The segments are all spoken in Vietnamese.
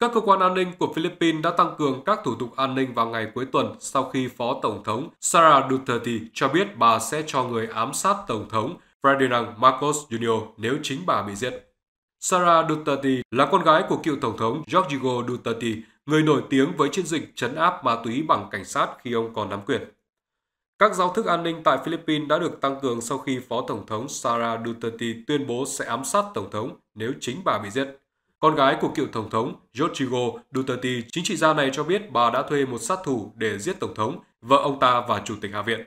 Các cơ quan an ninh của Philippines đã tăng cường các thủ tục an ninh vào ngày cuối tuần sau khi Phó Tổng thống Sara Duterte cho biết bà sẽ cho người ám sát Tổng thống Ferdinand Marcos Jr. nếu chính bà bị giết. Sara Duterte là con gái của cựu Tổng thống Rodrigo Duterte, người nổi tiếng với chiến dịch chấn áp ma túy bằng cảnh sát khi ông còn nắm quyền. Các giao thức an ninh tại Philippines đã được tăng cường sau khi Phó Tổng thống Sara Duterte tuyên bố sẽ ám sát Tổng thống nếu chính bà bị giết. Con gái của cựu Tổng thống Rodrigo Duterte, chính trị gia này cho biết bà đã thuê một sát thủ để giết Tổng thống, vợ ông ta và Chủ tịch Hạ viện.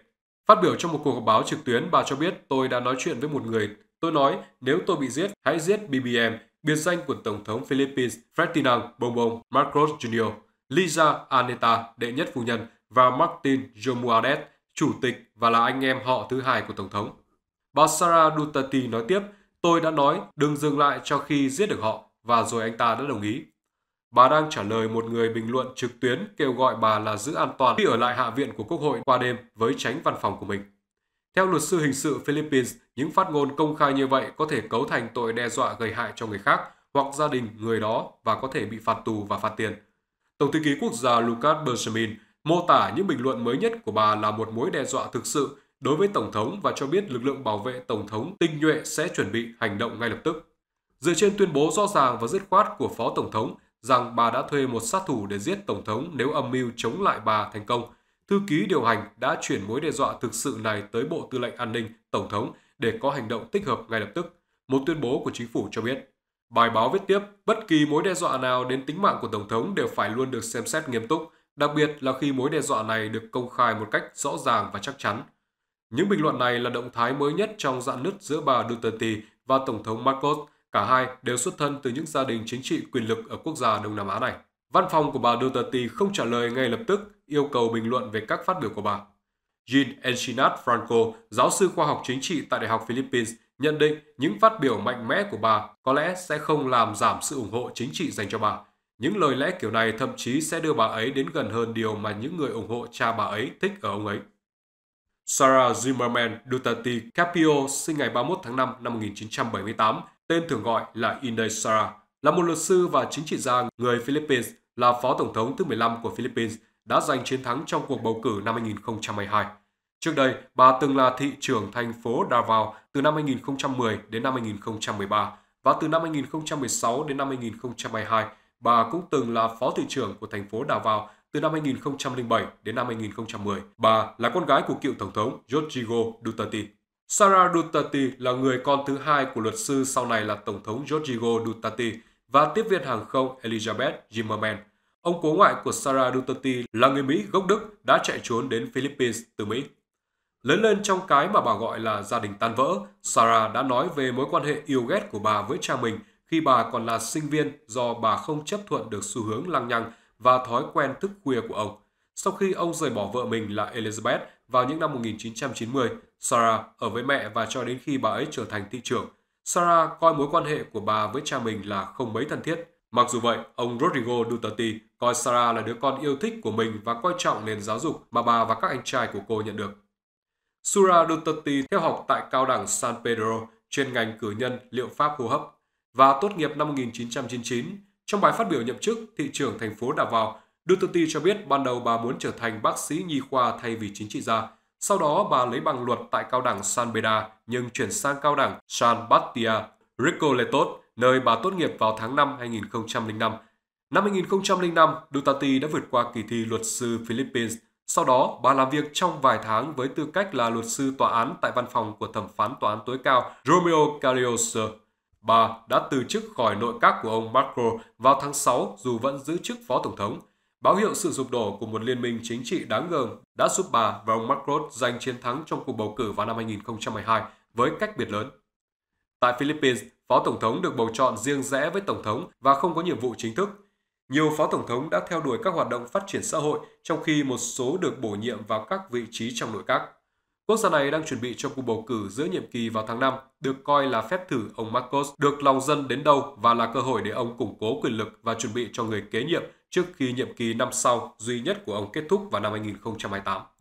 Phát biểu trong một cuộc họp báo trực tuyến, bà cho biết tôi đã nói chuyện với một người. Tôi nói, nếu tôi bị giết, hãy giết BBM, biệt danh của Tổng thống Philippines Ferdinand Bongbong Marcos Jr., Liza Aneta, đệ nhất phu nhân, và Martin Jomuadez, chủ tịch và là anh em họ thứ hai của Tổng thống. Bà Sara Duterte nói tiếp, tôi đã nói đừng dừng lại cho khi giết được họ và rồi anh ta đã đồng ý. Bà đang trả lời một người bình luận trực tuyến kêu gọi bà là giữ an toàn khi ở lại Hạ viện của Quốc hội qua đêm với tránh văn phòng của mình. Theo luật sư hình sự Philippines, những phát ngôn công khai như vậy có thể cấu thành tội đe dọa gây hại cho người khác hoặc gia đình người đó và có thể bị phạt tù và phạt tiền. Tổng thư ký quốc gia Lucas Berjamin mô tả những bình luận mới nhất của bà là một mối đe dọa thực sự đối với Tổng thống và cho biết lực lượng bảo vệ Tổng thống tinh nhuệ sẽ chuẩn bị hành động ngay lập tức. Dựa trên tuyên bố rõ ràng và dứt khoát của Phó Tổng thống rằng bà đã thuê một sát thủ để giết Tổng thống nếu âm mưu chống lại bà thành công, thư ký điều hành đã chuyển mối đe dọa thực sự này tới Bộ Tư lệnh An ninh Tổng thống để có hành động tích hợp ngay lập tức, một tuyên bố của chính phủ cho biết. Bài báo viết tiếp, bất kỳ mối đe dọa nào đến tính mạng của Tổng thống đều phải luôn được xem xét nghiêm túc, đặc biệt là khi mối đe dọa này được công khai một cách rõ ràng và chắc chắn. Những bình luận này là động thái mới nhất trong dạn nứt giữa bà Duterte và Tổng thống Marcos Cả hai đều xuất thân từ những gia đình chính trị quyền lực ở quốc gia Đông Nam Á này. Văn phòng của bà Duterte không trả lời ngay lập tức yêu cầu bình luận về các phát biểu của bà. Jean Enchinat Franco, giáo sư khoa học chính trị tại Đại học Philippines, nhận định những phát biểu mạnh mẽ của bà có lẽ sẽ không làm giảm sự ủng hộ chính trị dành cho bà. Những lời lẽ kiểu này thậm chí sẽ đưa bà ấy đến gần hơn điều mà những người ủng hộ cha bà ấy thích ở ông ấy. Sarah Zimmerman Duterte Capio sinh ngày 31 tháng 5 năm 1978 tên thường gọi là Inday Sara, là một luật sư và chính trị gia người Philippines, là phó tổng thống thứ 15 của Philippines, đã giành chiến thắng trong cuộc bầu cử năm 2022. Trước đây, bà từng là thị trưởng thành phố Davao từ năm 2010 đến năm 2013 và từ năm 2016 đến năm 2022, bà cũng từng là phó thị trưởng của thành phố Davao từ năm 2007 đến năm 2010. Bà là con gái của cựu tổng thống Rodrigo Duterte. Sara Duterte là người con thứ hai của luật sư sau này là Tổng thống Rodrigo Duterte và tiếp viên hàng không Elizabeth Zimmerman. Ông cố ngoại của Sara Duterte là người Mỹ gốc Đức đã chạy trốn đến Philippines từ Mỹ. Lớn lên trong cái mà bà gọi là gia đình tan vỡ, Sara đã nói về mối quan hệ yêu ghét của bà với cha mình khi bà còn là sinh viên do bà không chấp thuận được xu hướng lăng nhăng và thói quen thức khuya của ông. Sau khi ông rời bỏ vợ mình là Elizabeth vào những năm 1990, Sarah ở với mẹ và cho đến khi bà ấy trở thành thị trưởng, Sarah coi mối quan hệ của bà với cha mình là không mấy thân thiết. Mặc dù vậy, ông Rodrigo Duterte coi Sarah là đứa con yêu thích của mình và coi trọng nền giáo dục mà bà và các anh trai của cô nhận được. Sura Duterte theo học tại cao đẳng San Pedro chuyên ngành cử nhân liệu pháp hô hấp và tốt nghiệp năm 1999. Trong bài phát biểu nhậm chức, thị trưởng thành phố Davao Duterte cho biết ban đầu bà muốn trở thành bác sĩ nhi khoa thay vì chính trị gia. Sau đó bà lấy bằng luật tại cao đẳng San Beda nhưng chuyển sang cao đẳng San Batia Recoletos, nơi bà tốt nghiệp vào tháng 5 2005. Năm 2005, Duterte đã vượt qua kỳ thi luật sư Philippines. Sau đó, bà làm việc trong vài tháng với tư cách là luật sư tòa án tại văn phòng của thẩm phán tòa án tối cao Romeo Carios. Bà đã từ chức khỏi nội các của ông Marco vào tháng 6 dù vẫn giữ chức phó tổng thống. Báo hiệu sự sụp đổ của một liên minh chính trị đáng ngờm đã giúp bà và ông Macron giành chiến thắng trong cuộc bầu cử vào năm 2012 với cách biệt lớn. Tại Philippines, phó tổng thống được bầu chọn riêng rẽ với tổng thống và không có nhiệm vụ chính thức. Nhiều phó tổng thống đã theo đuổi các hoạt động phát triển xã hội trong khi một số được bổ nhiệm vào các vị trí trong nội các. Quốc gia này đang chuẩn bị cho cuộc bầu cử giữa nhiệm kỳ vào tháng 5, được coi là phép thử ông Marcos được lòng dân đến đâu và là cơ hội để ông củng cố quyền lực và chuẩn bị cho người kế nhiệm trước khi nhiệm kỳ năm sau duy nhất của ông kết thúc vào năm 2028.